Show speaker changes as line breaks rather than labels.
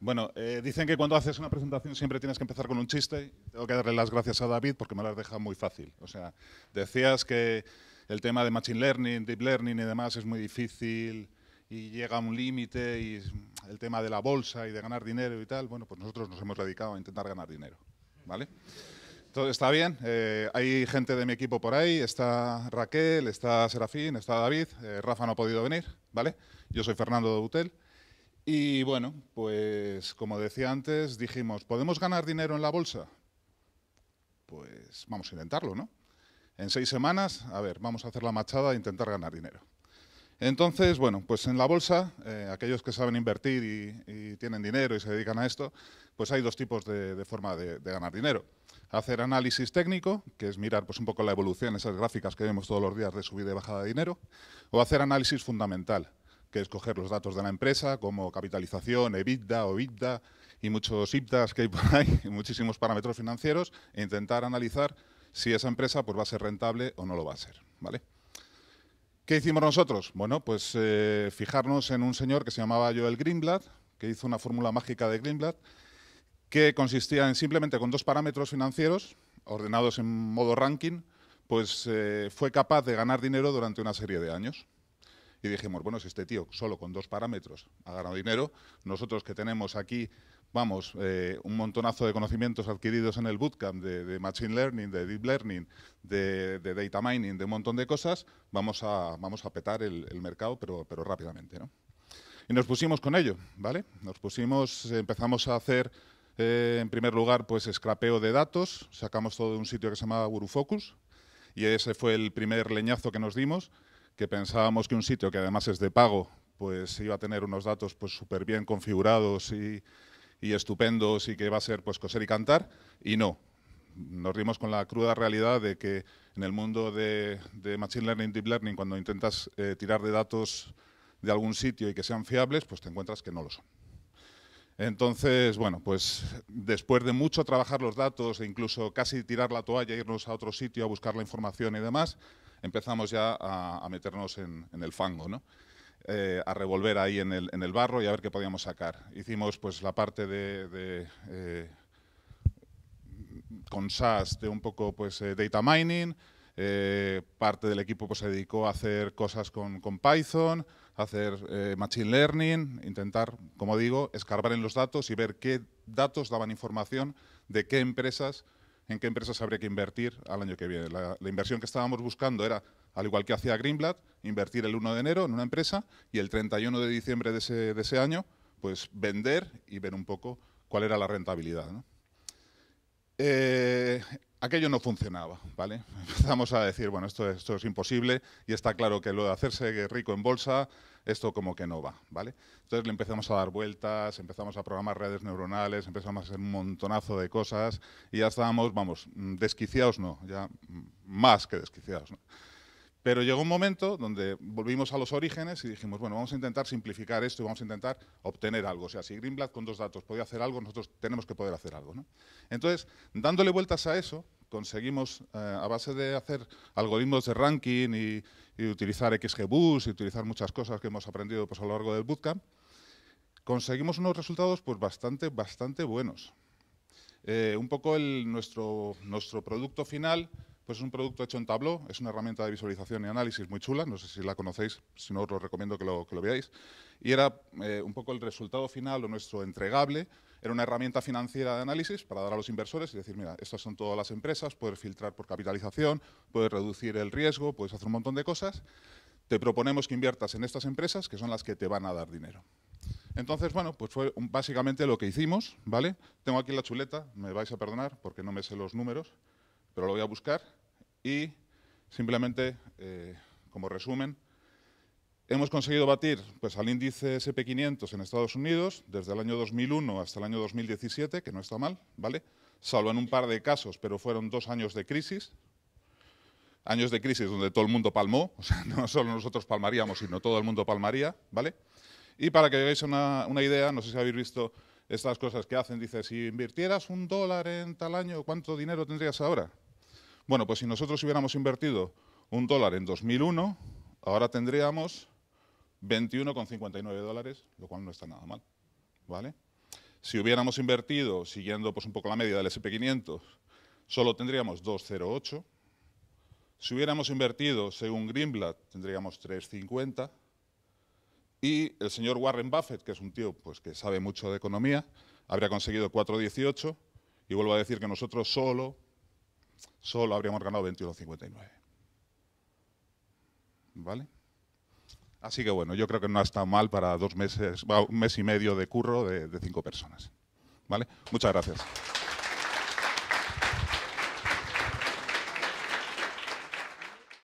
Bueno, eh, dicen que cuando haces una presentación siempre tienes que empezar con un chiste. Tengo que darle las gracias a David porque me las deja muy fácil. O sea, decías que el tema de Machine Learning, Deep Learning y demás es muy difícil y llega a un límite y el tema de la bolsa y de ganar dinero y tal. Bueno, pues nosotros nos hemos dedicado a intentar ganar dinero, ¿vale? Todo está bien. Eh, hay gente de mi equipo por ahí. Está Raquel, está Serafín, está David. Eh, Rafa no ha podido venir, ¿vale? Yo soy Fernando de Butel. Y bueno, pues como decía antes, dijimos, ¿podemos ganar dinero en la bolsa? Pues vamos a intentarlo, ¿no? En seis semanas, a ver, vamos a hacer la machada e intentar ganar dinero. Entonces, bueno, pues en la bolsa, eh, aquellos que saben invertir y, tienen dinero y se dedican a esto, pues hay dos tipos de, forma de, de, ganar dinero. Hacer análisis técnico, que es mirar pues, un poco la evolución, esas gráficas que vemos todos los días de subida y bajada de dinero, o hacer análisis fundamental, que escoger los datos de la empresa, como capitalización, EBITDA o y muchos IPTAs que hay por ahí, muchísimos parámetros financieros, e intentar analizar si esa empresa pues, va a ser rentable o no lo va a ser. ¿vale? ¿Qué hicimos nosotros? Bueno, pues eh, fijarnos en un señor que se llamaba Joel Greenblatt, que hizo una fórmula mágica de Greenblatt, que consistía en simplemente con dos parámetros financieros, ordenados en modo ranking, pues eh, fue capaz de ganar dinero durante una serie de años y dijimos, bueno, si este tío solo con dos parámetros ha ganado dinero, nosotros que tenemos aquí, vamos, eh, un montonazo de conocimientos adquiridos en el bootcamp de, Machine Learning, de Deep Learning, de, Data Mining, de un montón de cosas, vamos a, vamos a petar el, mercado, pero, pero rápidamente, ¿no? Y nos pusimos con ello, ¿vale? Nos pusimos, empezamos a hacer eh, en primer lugar, pues scrapeo de datos, sacamos todo de un sitio que se llamaba Guru Focus, y ese fue el primer leñazo que nos dimos, que pensábamos que un sitio que además es de pago, pues iba a tener unos datos pues súper bien configurados y, estupendos y que iba a ser pues coser y cantar, y no. Nos rimos con la cruda realidad de que en el mundo de, Machine Learning, Deep Learning, cuando intentas eh, tirar de datos de algún sitio y que sean fiables, pues te encuentras que no lo son. Entonces, bueno, pues después de mucho trabajar los datos e incluso casi tirar la toalla, irnos a otro sitio a buscar la información y demás, empezamos ya a, meternos en, el fango, ¿no? Eh, a revolver ahí en el, barro y a ver qué podíamos sacar. Hicimos pues la parte de, eh, con SAS de un poco pues eh, data mining, eh, parte del equipo pues, se dedicó a hacer cosas con, Python, hacer eh, Machine Learning, intentar, como digo, escarbar en los datos y ver qué datos daban información de qué empresas, en qué empresas habría que invertir al año que viene. La, inversión que estábamos buscando era, al igual que hacía Greenblatt, invertir el 1 de enero en una empresa y el 31 de diciembre de ese, año, pues vender y ver un poco cuál era la rentabilidad. Eh, aquello no funcionaba, ¿vale? Empezamos a decir, bueno, esto, es imposible y está claro que lo de hacerse rico en bolsa, esto como que no va, ¿vale? Entonces le empezamos a dar vueltas, empezamos a programar redes neuronales, empezamos a hacer un montonazo de cosas y ya estábamos, vamos, desquiciados no, ya más que desquiciados, ¿no? Pero llegó un momento donde volvimos a los orígenes y dijimos, bueno, vamos a intentar simplificar esto y vamos a intentar obtener algo. O sea, si Greenblatt con dos datos podía hacer algo, nosotros tenemos que poder hacer algo. Entonces, dándole vueltas a eso, conseguimos, eh, a base de hacer algoritmos de ranking y, utilizar XGBoost y utilizar muchas cosas que hemos aprendido pues, a lo largo del bootcamp, conseguimos unos resultados pues, bastante, bastante buenos. Eh, un poco el, nuestro, nuestro producto final pues es un producto hecho en Tableau, es una herramienta de visualización y análisis muy chula, no sé si la conocéis, si no os lo recomiendo que lo, veáis. Y era eh, un poco el resultado final o nuestro entregable, era una herramienta financiera de análisis para dar a los inversores y decir, mira, estas son todas las empresas, puedes filtrar por capitalización, puedes reducir el riesgo, puedes hacer un montón de cosas. Te proponemos que inviertas en estas empresas que son las que te van a dar dinero. Entonces, bueno, pues fue básicamente lo que hicimos, ¿vale? Tengo aquí la chuleta, me vais a perdonar porque no me sé los números, pero lo voy a buscar. Y simplemente, eh, como resumen, hemos conseguido batir pues, al índice SP500 en Estados Unidos desde el año 2001 hasta el año 2017, que no está mal, ¿vale? Salvo en un par de casos, pero fueron dos años de crisis, años de crisis donde todo el mundo palmó, o sea, no solo nosotros palmaríamos, sino todo el mundo palmaría, ¿vale? Y para que hagáis una, una idea, no sé si habéis visto estas cosas que hacen, dice, si invirtieras un dólar en tal año, ¿cuánto dinero tendrías ahora? Bueno, pues si nosotros hubiéramos invertido un dólar en 2001, ahora tendríamos 21,59 dólares, lo cual no está nada mal. ¿vale? Si hubiéramos invertido, siguiendo pues, un poco la media del SP500, solo tendríamos 2,08. Si hubiéramos invertido según Greenblatt, tendríamos 3,50. Y el señor Warren Buffett, que es un tío pues, que sabe mucho de economía, habría conseguido 4,18. Y vuelvo a decir que nosotros solo solo habríamos ganado 21,59. ¿Vale? Así que bueno, yo creo que no ha estado mal para dos meses, un mes y medio de curro de, de cinco personas. ¿Vale? Muchas gracias.